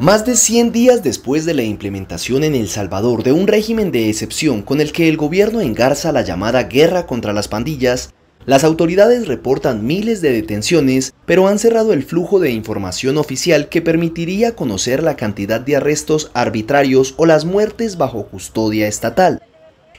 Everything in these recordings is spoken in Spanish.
Más de 100 días después de la implementación en El Salvador de un régimen de excepción con el que el gobierno engarza la llamada guerra contra las pandillas, las autoridades reportan miles de detenciones, pero han cerrado el flujo de información oficial que permitiría conocer la cantidad de arrestos arbitrarios o las muertes bajo custodia estatal.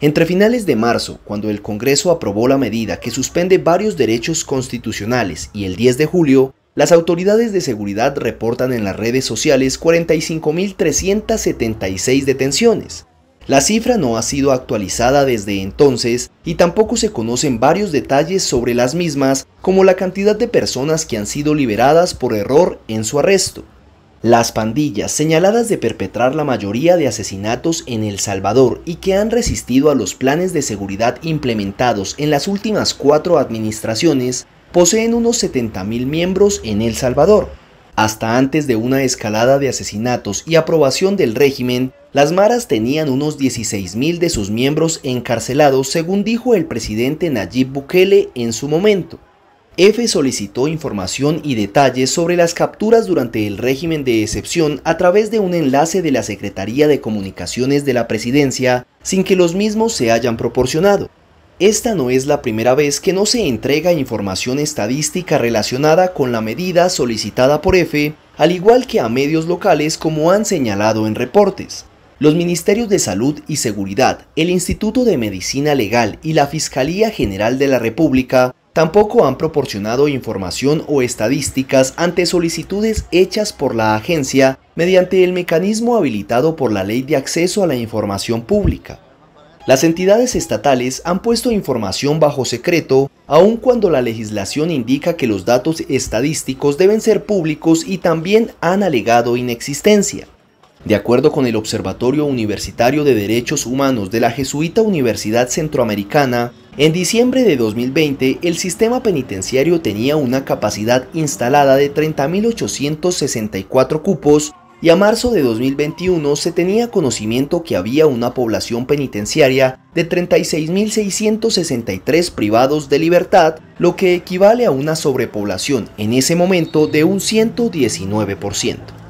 Entre finales de marzo, cuando el Congreso aprobó la medida que suspende varios derechos constitucionales, y el 10 de julio, las autoridades de seguridad reportan en las redes sociales 45.376 detenciones. La cifra no ha sido actualizada desde entonces y tampoco se conocen varios detalles sobre las mismas, como la cantidad de personas que han sido liberadas por error en su arresto. Las pandillas señaladas de perpetrar la mayoría de asesinatos en El Salvador y que han resistido a los planes de seguridad implementados en las últimas cuatro administraciones poseen unos 70.000 miembros en El Salvador. Hasta antes de una escalada de asesinatos y aprobación del régimen, las maras tenían unos 16.000 de sus miembros encarcelados, según dijo el presidente Nayib Bukele en su momento. F solicitó información y detalles sobre las capturas durante el régimen de excepción a través de un enlace de la Secretaría de Comunicaciones de la Presidencia, sin que los mismos se hayan proporcionado. Esta no es la primera vez que no se entrega información estadística relacionada con la medida solicitada por EFE, al igual que a medios locales como han señalado en reportes. Los Ministerios de Salud y Seguridad, el Instituto de Medicina Legal y la Fiscalía General de la República tampoco han proporcionado información o estadísticas ante solicitudes hechas por la agencia mediante el mecanismo habilitado por la Ley de Acceso a la Información Pública. Las entidades estatales han puesto información bajo secreto, aun cuando la legislación indica que los datos estadísticos deben ser públicos y también han alegado inexistencia. De acuerdo con el Observatorio Universitario de Derechos Humanos de la Jesuita Universidad Centroamericana, en diciembre de 2020 el sistema penitenciario tenía una capacidad instalada de 30.864 cupos y a marzo de 2021 se tenía conocimiento que había una población penitenciaria de 36.663 privados de libertad, lo que equivale a una sobrepoblación en ese momento de un 119%.